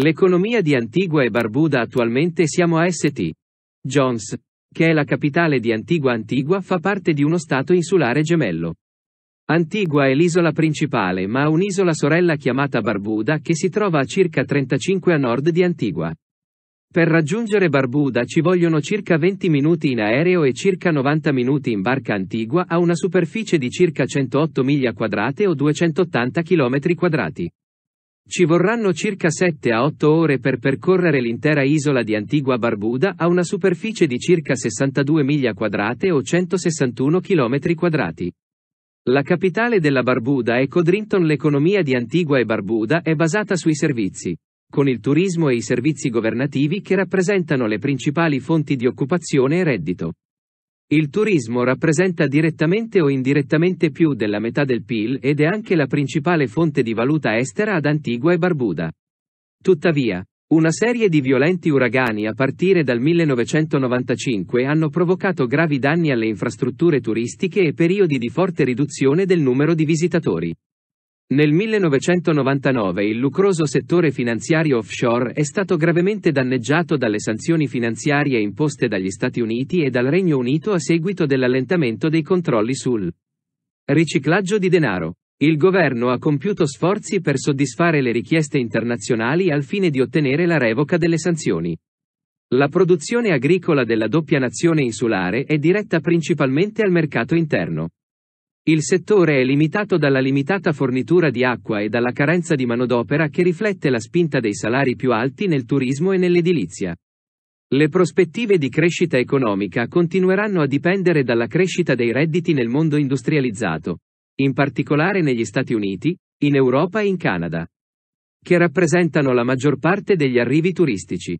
L'economia di Antigua e Barbuda attualmente siamo a St. John's, che è la capitale di Antigua Antigua fa parte di uno stato insulare gemello. Antigua è l'isola principale ma ha un'isola sorella chiamata Barbuda che si trova a circa 35 a nord di Antigua. Per raggiungere Barbuda ci vogliono circa 20 minuti in aereo e circa 90 minuti in barca Antigua ha una superficie di circa 108 miglia quadrate o 280 km quadrati. Ci vorranno circa 7 a 8 ore per percorrere l'intera isola di Antigua Barbuda a una superficie di circa 62 miglia quadrate o 161 km quadrati. La capitale della Barbuda è Codrington. L'economia di Antigua e Barbuda è basata sui servizi, con il turismo e i servizi governativi che rappresentano le principali fonti di occupazione e reddito. Il turismo rappresenta direttamente o indirettamente più della metà del PIL ed è anche la principale fonte di valuta estera ad Antigua e Barbuda. Tuttavia, una serie di violenti uragani a partire dal 1995 hanno provocato gravi danni alle infrastrutture turistiche e periodi di forte riduzione del numero di visitatori. Nel 1999 il lucroso settore finanziario offshore è stato gravemente danneggiato dalle sanzioni finanziarie imposte dagli Stati Uniti e dal Regno Unito a seguito dell'allentamento dei controlli sul riciclaggio di denaro. Il governo ha compiuto sforzi per soddisfare le richieste internazionali al fine di ottenere la revoca delle sanzioni. La produzione agricola della doppia nazione insulare è diretta principalmente al mercato interno. Il settore è limitato dalla limitata fornitura di acqua e dalla carenza di manodopera che riflette la spinta dei salari più alti nel turismo e nell'edilizia. Le prospettive di crescita economica continueranno a dipendere dalla crescita dei redditi nel mondo industrializzato, in particolare negli Stati Uniti, in Europa e in Canada, che rappresentano la maggior parte degli arrivi turistici.